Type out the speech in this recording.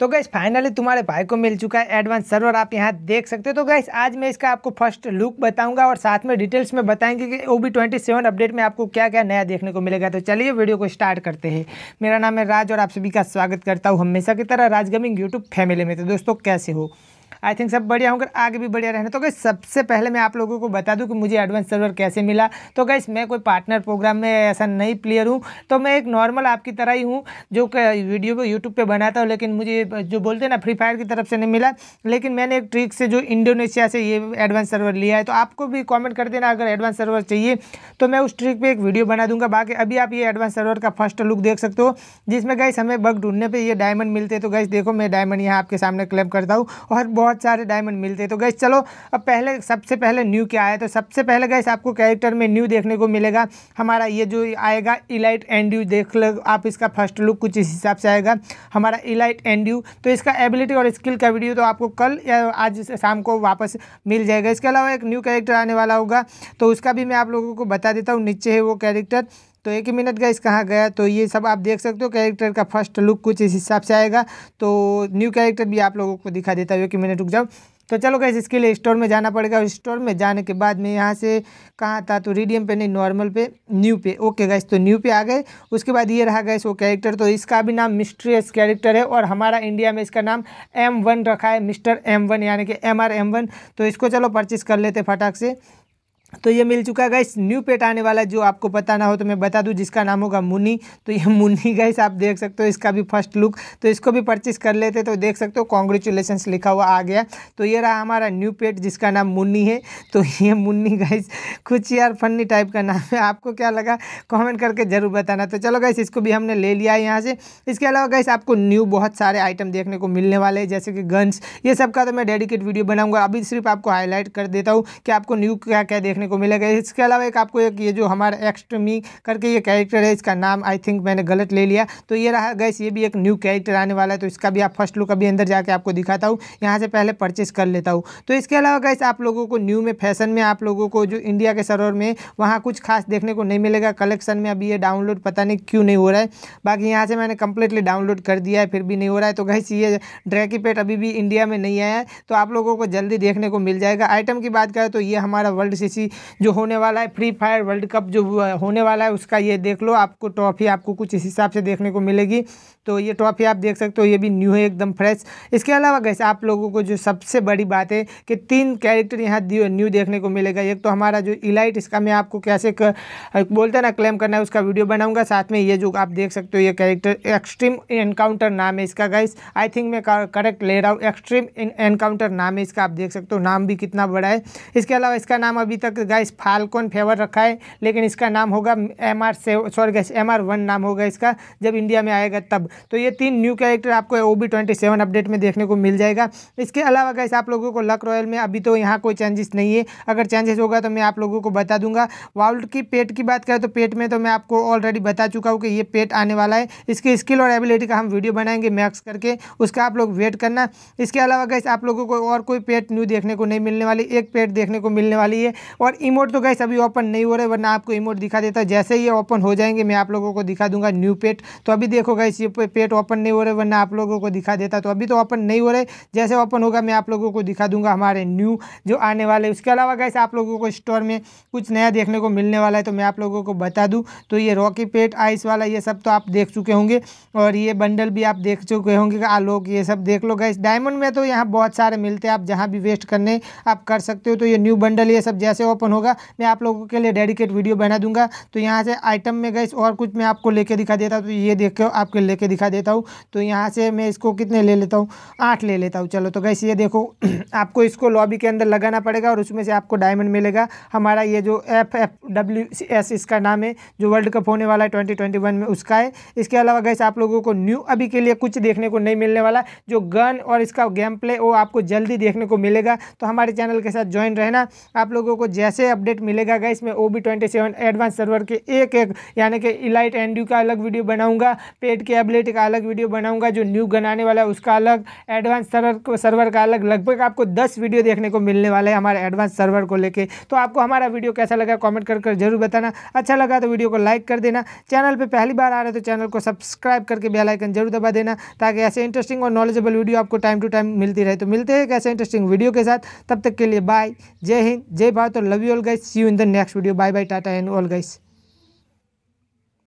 तो gas finally तुम्हारे भाई को मिल चुका है एडवांस सर्वर आप यहाँ देख सकते हो तो गैस आज मैं इसका आपको फर्स्ट लुक बताऊंगा और साथ में डिटेल्स में बताएंगे कि O B twenty seven update में आपको क्या क्या नया देखने को मिलेगा तो चलिए वीडियो को स्टार्ट करते हैं मेरा नाम है राज और आप सभी का स्वागत करता हूँ हमेशा की तरह राजगमिंग यूट्यूब फैमिली में तो दोस्तों कैसे हो आई थिंक सब बढ़िया होंगे आगे भी बढ़िया रहना तो गई सबसे पहले मैं आप लोगों को बता दूं कि मुझे एडवांस सर्वर कैसे मिला तो गई मैं कोई पार्टनर प्रोग्राम में ऐसा नई प्लेयर हूँ तो मैं एक नॉर्मल आपकी तरह ही हूँ जो वीडियो को यूट्यूब पर बनाता हूँ लेकिन मुझे जो बोलते हैं ना फ्री फायर की तरफ से नहीं मिला लेकिन मैंने एक ट्रिक से जो इंडोनेशिया से ये एडवांस सर्वर लिया है तो आपको भी कॉमेंट कर देना अगर एडवांस सर्वर चाहिए तो मैं उस ट्रिक पर एक वीडियो बना दूंगा बाकी अभी आप ये एडवांस सर्वर का फर्स्ट लुक देख सकते हो जिसमें गई हमें बग ढूंढने पर ये डायमंड मिलते हैं तो गई देखो मैं डायमंड यहाँ आपके सामने क्लेम करता हूँ और बहुत सारे डायमंड मिलते हैं तो गैस चलो अब पहले सबसे पहले न्यू क्या है तो सबसे पहले गैस आपको कैरेक्टर में न्यू देखने को मिलेगा हमारा ये जो आएगा इलाइट एंड यू देख लो आप इसका फर्स्ट लुक कुछ इस हिसाब से आएगा हमारा इलाइट एंड यू तो इसका एबिलिटी और स्किल का वीडियो तो आपको कल या आज शाम को वापस मिल जाएगा इसके अलावा एक न्यू कैरेक्टर आने वाला होगा तो उसका भी मैं आप लोगों को बता देता हूँ नीचे है वो कैरेक्टर तो एक मिनट का इस कहाँ गया तो ये सब आप देख सकते हो कैरेक्टर का फर्स्ट लुक कुछ इस हिसाब से आएगा तो न्यू कैरेक्टर भी आप लोगों को दिखा देता है एक मिनट रुक जाओ तो चलो गैस इसके लिए स्टोर में जाना पड़ेगा और स्टोर में जाने के बाद में यहाँ से कहाँ था तो रीडियम पे नहीं नॉर्मल पे न्यू पे ओके गैस तो न्यू पे आ गए उसके बाद ये रहा गैस वो कैरेक्टर तो इसका भी नाम मिस्ट्रियस कैरेक्टर है और हमारा इंडिया में इसका नाम एम वन रखा है मिस्टर एम वन यानी कि एम आर एम वन तो इसको चलो परचेस कर लेते फटाक से तो ये मिल चुका है गाइस न्यू पेट आने वाला जो आपको पता ना हो तो मैं बता दूं जिसका नाम होगा मुनी तो ये मुन्नी गाइस आप देख सकते हो इसका भी फर्स्ट लुक तो इसको भी परचेस कर लेते तो देख सकते हो कॉन्ग्रेचुलेसन लिखा हुआ आ गया तो ये रहा हमारा न्यू पेट जिसका नाम मुन्नी है तो ये मुन्नी गाइस कुछ यार फन्नी टाइप का नाम है आपको क्या लगा कॉमेंट करके ज़रूर बताना तो चलो गाइस इसको भी हमने ले लिया है यहाँ से इसके अलावा गाइस आपको न्यू बहुत सारे आइटम देखने को मिलने वाले हैं जैसे कि गन्स ये सब का तो मैं डेडिकेट वीडियो बनाऊँगा अभी सिर्फ आपको हाईलाइट कर देता हूँ कि आपको न्यू क्या क्या देखने देखने को मिलेगा इसके अलावा एक आपको एक ये जो हमारा एक्सट्रमी करके ये कैरेक्टर है इसका नाम आई थिंक मैंने गलत ले लिया तो ये रहा गैस ये भी एक न्यू कैरेक्टर आने वाला है तो इसका भी आप फर्स्ट लुक अभी अंदर जाके आपको दिखाता हूँ यहाँ से पहले परचेस कर लेता हूँ तो इसके अलावा गैस आप लोगों को न्यू में फैशन में आप लोगों को जो इंडिया के सर्वर में वहाँ कुछ खास देखने को नहीं मिलेगा कलेक्शन में अभी ये डाउनलोड पता नहीं क्यों नहीं हो रहा है बाकी यहाँ से मैंने कंप्लीटली डाउनलोड कर दिया है फिर भी नहीं हो रहा है तो गैस ये ड्रैकी पेट अभी भी इंडिया में नहीं आया है तो आप लोगों को जल्दी देखने को मिल जाएगा आइटम की बात करें तो ये हमारा वर्ल्ड सीसी जो होने वाला है फ्री फायर वर्ल्ड कप जो होने वाला है उसका ये देख लो आपको ट्रॉफी आपको कुछ इस हिसाब से देखने को मिलेगी तो ये ट्रॉफी आप देख सकते हो ये भी न्यू है एकदम फ्रेश इसके अलावा गैस आप लोगों को जो सबसे बड़ी बात है कि तीन कैरेक्टर यहाँ न्यू देखने को मिलेगा एक तो हमारा जो इलाइट इसका मैं आपको कैसे बोलते हैं ना क्लेम करना है उसका वीडियो बनाऊंगा साथ में ये जो आप देख सकते हो ये कैरेक्टर एक्सट्रीम एनकाउंटर नाम है इसका गाइस आई थिंक मैं करेक्ट ले रहा हूँ एक्सट्रीम एनकाउंटर नाम है इसका आप देख सकते हो नाम भी कितना बड़ा है इसके अलावा इसका नाम अभी तक तक गैस फाल्कॉन फेवर रखा है लेकिन इसका नाम होगा M R sorry guys M R one नाम होगा इसका जब इंडिया में आएगा तब तो ये तीन न्यू कैरेक्टर आपको O B twenty seven update में देखने को मिल जाएगा इसके अलावा गाइस आप लोगों को लक रॉयल में अभी तो यहाँ कोई चेंजेस नहीं है अगर चेंजेस होगा तो मैं आप लोगों को बता दूंगा वाउल्ड की पेट की बात करें तो पेट में तो मैं आपको ऑलरेडी बता चुका हूँ कि ये पेट आने वाला है इसकी स्किल और एबिलिटी का हम वीडियो बनाएंगे मैक्स करके उसका आप लोग वेट करना इसके अलावा गैस आप लोगों को और कोई पेट न्यू देखने को नहीं मिलने वाली एक पेट देखने को मिलने वाली है और और इमोट तो गैस अभी ओपन नहीं हो रहे वरना आपको इमोट दिखा देता जैसे ही ओपन हो जाएंगे मैं आप लोगों को दिखा दूंगा न्यू पेट तो अभी देखो गैस ये पेट ओपन नहीं हो रहे वरना आप लोगों को दिखा देता तो अभी तो ओपन नहीं हो रहे जैसे ओपन होगा मैं आप लोगों को दिखा दूंगा हमारे न्यू जो आने वाले उसके अलावा गैस आप लोगों को स्टोर में कुछ नया देखने को मिलने वाला है तो मैं आप लोगों को बता दूँ तो ये रॉकी पेट आइस वाला ये सब तो आप देख चुके होंगे और ये बंडल भी आप देख चुके होंगे आलोक ये सब देख लो गैस डायमंड में तो यहाँ बहुत सारे मिलते हैं आप जहाँ भी वेस्ट करने आप कर सकते हो तो ये न्यू बंडल ये सब जैसे ओपन होगा मैं आप लोगों के लिए डेडिकेट वीडियो बना दूंगा तो यहाँ से आइटम में गैस और कुछ मैं आपको लेके दिखा देता हूँ तो ये देख के आपके लेके दिखा देता हूँ तो यहाँ से मैं इसको कितने ले लेता हूँ आठ ले लेता हूँ चलो तो गैस ये देखो आपको इसको लॉबी के अंदर लगाना पड़ेगा और उसमें से आपको डायमंड मिलेगा हमारा ये जो एफ एफ डब्ल्यू एस इसका नाम है जो वर्ल्ड कप होने वाला है ट्वेंटी ट्वेंटी वन में उसका है इसके अलावा गैस आप लोगों को न्यू अभी के लिए कुछ देखने को नहीं मिलने वाला जो गन और इसका गेम प्ले वो आपको जल्दी देखने को मिलेगा तो हमारे चैनल के साथ ज्वाइन रहना आप लोगों को जैसे अपडेट मिलेगा गाइस मैं O B twenty seven advance server के एक एक यानी कि इलाइट एंड यू का अलग वीडियो बनाऊंगा पेड के एबिलिटी का अलग वीडियो बनाऊंगा जो न्यू बनाने वाला है उसका अलग एडवांस सर्वर को सर्वर का अलग लगभग आपको दस वीडियो देखने को मिलने वाला है हमारे एडवांस सर्वर को लेकर तो आपको हमारा वीडियो कैसा लगा कॉमेंट कर कर जरूर बताना अच्छा लगा तो वीडियो को लाइक कर देना चैनल पर पहली बार आ रहे तो चैनल को सब्सक्राइब करके बेलाइकन जरूर दबा देना ताकि ऐसे इंटरेस्टिंग और नॉलेजेबल वीडियो आपको टाइम टू टाइम मिलती रहे तो मिलते हैं ऐसे इंटरेस्टिंग वीडियो के साथ तब तक के लिए बाय जय हिंद जय भारत और love you all guys see you in the next video bye bye tata and all guys